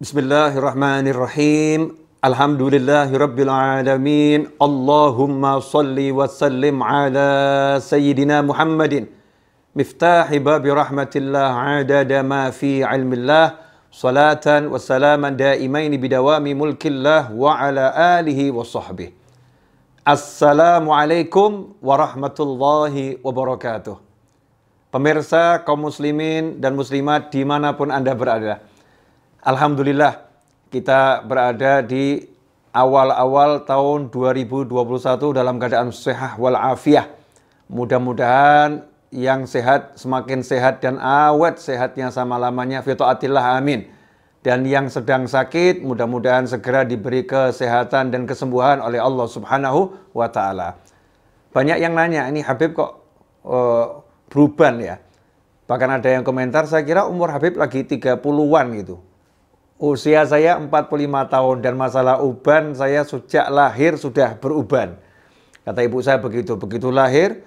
Bismillahirrahmanirrahim. Alhamdulillahi Allahumma salli wa sallim ala Sayyidina Muhammadin. Miftahi babi rahmatillah adada ma fi ilmillah. Salatan wa salaman daimaini bidawami mulkillah alihi wa sahbihi. Assalamualaikum warahmatullahi wabarakatuh. Pemirsa kaum muslimin dan muslimat dimanapun Anda berada. Alhamdulillah kita berada di awal-awal tahun 2021 dalam keadaan sehat wal afiah. Mudah-mudahan yang sehat semakin sehat dan awet sehatnya sama lamanya fitoatillah amin. Dan yang sedang sakit mudah-mudahan segera diberi kesehatan dan kesembuhan oleh Allah Subhanahu wa taala. Banyak yang nanya, ini Habib kok uh, beruban ya? Bahkan ada yang komentar, saya kira umur Habib lagi 30-an gitu. Usia saya 45 tahun dan masalah uban saya sejak lahir sudah beruban. Kata ibu saya begitu. Begitu lahir,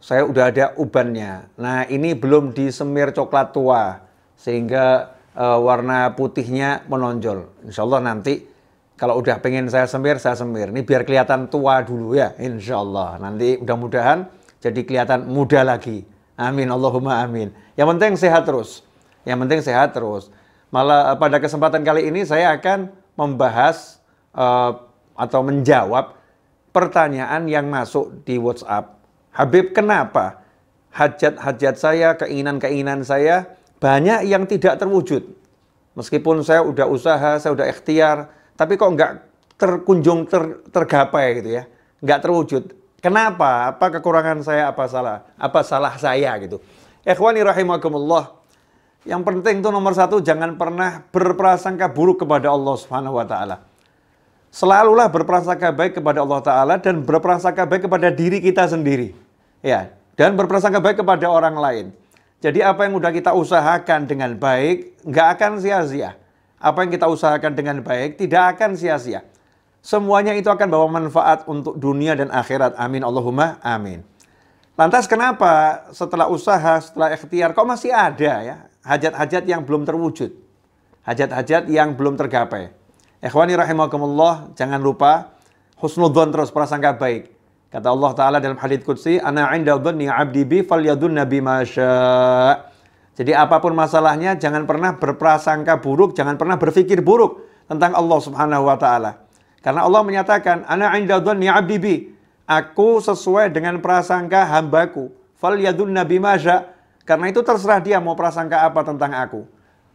saya udah ada ubannya. Nah, ini belum disemir coklat tua sehingga e, warna putihnya menonjol. Insya Allah nanti kalau udah pengen saya semir, saya semir. Ini biar kelihatan tua dulu ya, insya Allah. Nanti mudah-mudahan jadi kelihatan muda lagi. Amin, Allahumma amin. Yang penting sehat terus. Yang penting sehat terus. Malah eh, pada kesempatan kali ini saya akan membahas uh, atau menjawab pertanyaan yang masuk di WhatsApp. Habib, kenapa hajat-hajat saya, keinginan-keinginan saya banyak yang tidak terwujud? Meskipun saya udah usaha, saya udah ikhtiar, tapi kok nggak terkunjung ter, tergapai gitu ya, nggak terwujud. Kenapa? Apa kekurangan saya? Apa salah? Apa salah saya gitu? Ikhwani rahimakumullah. Yang penting itu nomor satu, jangan pernah berprasangka buruk kepada Allah Subhanahu wa Ta'ala. Selalulah berprasangka baik kepada Allah Ta'ala dan berprasangka baik kepada diri kita sendiri. Ya, dan berprasangka baik kepada orang lain. Jadi apa yang sudah kita usahakan dengan baik, nggak akan sia-sia. Apa yang kita usahakan dengan baik tidak akan sia-sia. Semuanya itu akan bawa manfaat untuk dunia dan akhirat. Amin. Allahumma amin. Lantas kenapa setelah usaha, setelah ikhtiar, kok masih ada ya hajat-hajat yang belum terwujud. Hajat-hajat yang belum tergapai. Ikhwani rahimakumullah, jangan lupa husnudzon terus prasangka baik. Kata Allah Ta'ala dalam hadits Qudsi, Ana inda dhanni abdi bi falyadunna nabi Jadi apapun masalahnya, jangan pernah berprasangka buruk, jangan pernah berpikir buruk tentang Allah Subhanahu wa taala. Karena Allah menyatakan, "Ana 'inda dhanni 'abdi bi." Aku sesuai dengan prasangka hambaku. Fal yadun nabi masya. Karena itu terserah dia mau prasangka apa tentang aku.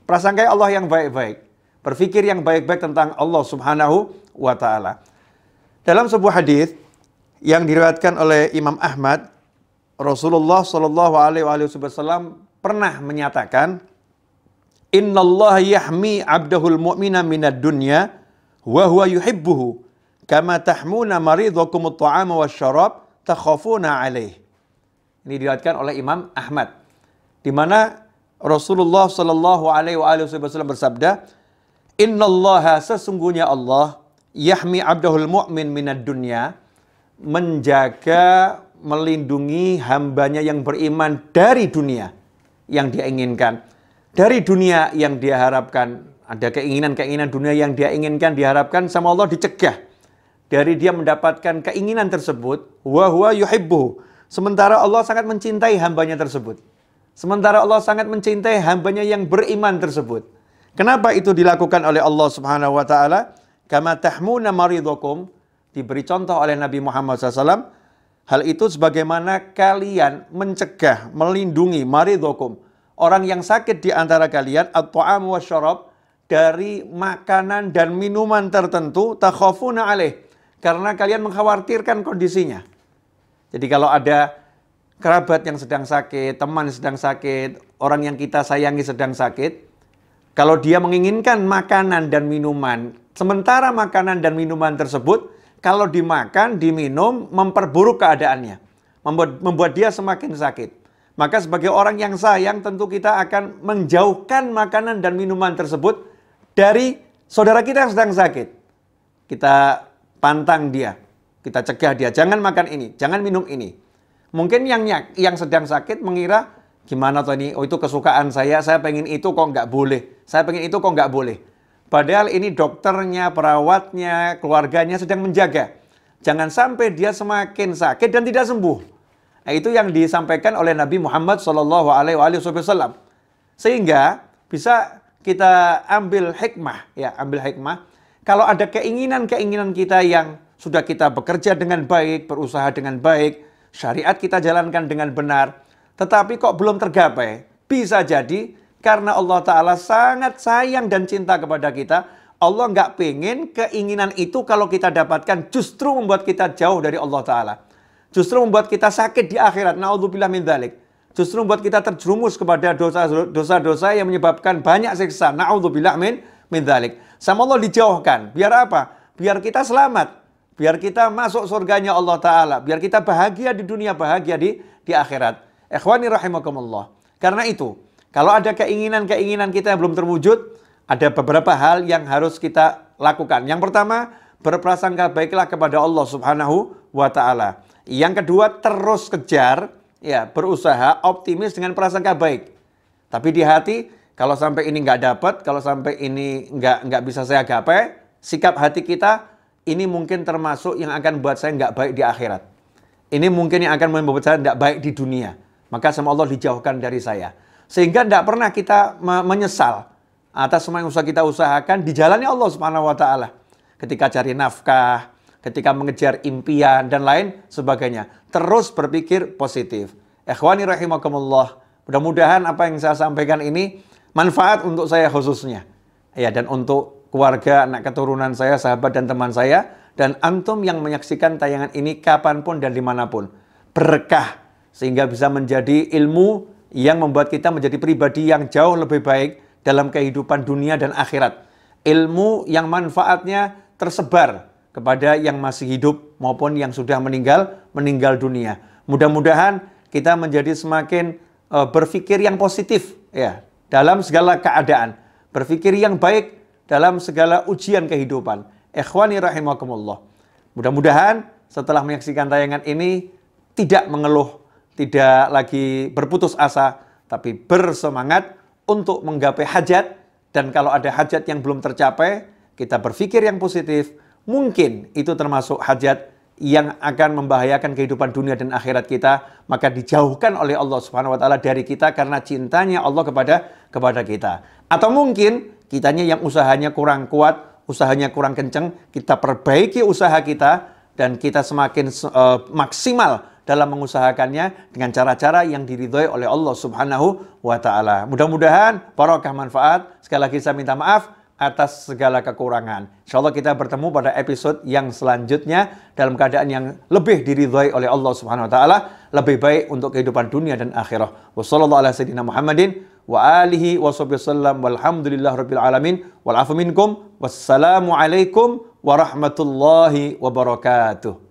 Prasangka Allah yang baik-baik. Berpikir yang baik-baik tentang Allah Subhanahu wa taala. Dalam sebuah hadis yang diriwayatkan oleh Imam Ahmad, Rasulullah Shallallahu alaihi wasallam pernah menyatakan, Inna Allah yahmi 'abdahul mu'mina minad dunya wa huwa yuhibbuhu kama tahmuna maridakum at-ta'ama wasyarab takhafuna alaih." Ini diriwayatkan oleh Imam Ahmad di mana Rasulullah Shallallahu Alaihi Wasallam bersabda, Inna Allah sesungguhnya Allah yahmi abdahul mu'min minad dunya menjaga melindungi hambanya yang beriman dari dunia yang dia inginkan dari dunia yang dia harapkan ada keinginan-keinginan dunia yang dia inginkan diharapkan sama Allah dicegah dari dia mendapatkan keinginan tersebut wa huwa yuhibbu sementara Allah sangat mencintai hambanya tersebut Sementara Allah sangat mencintai hambanya yang beriman tersebut. Kenapa itu dilakukan oleh Allah Subhanahu wa taala? Kama tahmuna maridukum diberi contoh oleh Nabi Muhammad SAW. Hal itu sebagaimana kalian mencegah, melindungi maridukum orang yang sakit di antara kalian atau wa syarab dari makanan dan minuman tertentu takhafuna alaih karena kalian mengkhawatirkan kondisinya. Jadi kalau ada kerabat yang sedang sakit, teman yang sedang sakit, orang yang kita sayangi sedang sakit, kalau dia menginginkan makanan dan minuman, sementara makanan dan minuman tersebut kalau dimakan, diminum, memperburuk keadaannya. Membuat, membuat dia semakin sakit. Maka sebagai orang yang sayang tentu kita akan menjauhkan makanan dan minuman tersebut dari saudara kita yang sedang sakit. Kita pantang dia, kita cegah dia, jangan makan ini, jangan minum ini. Mungkin yang yang sedang sakit mengira gimana tuh ini, oh itu kesukaan saya, saya pengen itu kok nggak boleh, saya pengen itu kok nggak boleh. Padahal ini dokternya, perawatnya, keluarganya sedang menjaga. Jangan sampai dia semakin sakit dan tidak sembuh. Nah, itu yang disampaikan oleh Nabi Muhammad Shallallahu Alaihi Wasallam. Sehingga bisa kita ambil hikmah, ya ambil hikmah. Kalau ada keinginan-keinginan kita yang sudah kita bekerja dengan baik, berusaha dengan baik, syariat kita jalankan dengan benar, tetapi kok belum tergapai? Bisa jadi karena Allah Ta'ala sangat sayang dan cinta kepada kita, Allah nggak pengen keinginan itu kalau kita dapatkan justru membuat kita jauh dari Allah Ta'ala. Justru membuat kita sakit di akhirat. Na'udzubillah min dhalik. Justru membuat kita terjerumus kepada dosa-dosa yang menyebabkan banyak siksa. Na'udzubillah min, min dhalik. Sama Allah dijauhkan. Biar apa? Biar kita selamat. Biar kita masuk surganya Allah Ta'ala. Biar kita bahagia di dunia, bahagia di, di akhirat. Ikhwani rahimakumullah. Karena itu, kalau ada keinginan-keinginan kita yang belum terwujud, ada beberapa hal yang harus kita lakukan. Yang pertama, berprasangka baiklah kepada Allah Subhanahu wa taala. Yang kedua, terus kejar, ya, berusaha optimis dengan prasangka baik. Tapi di hati, kalau sampai ini nggak dapat, kalau sampai ini nggak nggak bisa saya gapai, sikap hati kita ini mungkin termasuk yang akan buat saya nggak baik di akhirat. Ini mungkin yang akan membuat saya nggak baik di dunia. Maka sama Allah dijauhkan dari saya. Sehingga tidak pernah kita menyesal atas semua yang usaha kita usahakan di jalannya Allah Subhanahu wa taala. Ketika cari nafkah, ketika mengejar impian dan lain sebagainya. Terus berpikir positif. Ikhwani rahimakumullah. Mudah-mudahan apa yang saya sampaikan ini manfaat untuk saya khususnya. Ya dan untuk keluarga, anak keturunan saya, sahabat dan teman saya, dan antum yang menyaksikan tayangan ini kapanpun dan dimanapun. Berkah, sehingga bisa menjadi ilmu yang membuat kita menjadi pribadi yang jauh lebih baik dalam kehidupan dunia dan akhirat. Ilmu yang manfaatnya tersebar kepada yang masih hidup maupun yang sudah meninggal, meninggal dunia. Mudah-mudahan kita menjadi semakin uh, berpikir yang positif ya dalam segala keadaan, berpikir yang baik dalam segala ujian kehidupan. Ikhwani rahimakumullah. Mudah-mudahan setelah menyaksikan tayangan ini tidak mengeluh, tidak lagi berputus asa, tapi bersemangat untuk menggapai hajat dan kalau ada hajat yang belum tercapai, kita berpikir yang positif, mungkin itu termasuk hajat yang akan membahayakan kehidupan dunia dan akhirat kita, maka dijauhkan oleh Allah Subhanahu wa taala dari kita karena cintanya Allah kepada kepada kita. Atau mungkin Kitanya yang usahanya kurang kuat, usahanya kurang kenceng, kita perbaiki usaha kita dan kita semakin uh, maksimal dalam mengusahakannya dengan cara-cara yang diridhoi oleh Allah Subhanahu wa taala. Mudah-mudahan barokah manfaat. Sekali lagi saya minta maaf atas segala kekurangan. Insya Allah kita bertemu pada episode yang selanjutnya dalam keadaan yang lebih diridhoi oleh Allah Subhanahu wa taala, lebih baik untuk kehidupan dunia dan akhirat. Wassallallahu ala sayyidina Muhammadin wa alihi wa sallam walhamdulillah rabbil alamin wal afu minkum wassalamu alaikum warahmatullahi wabarakatuh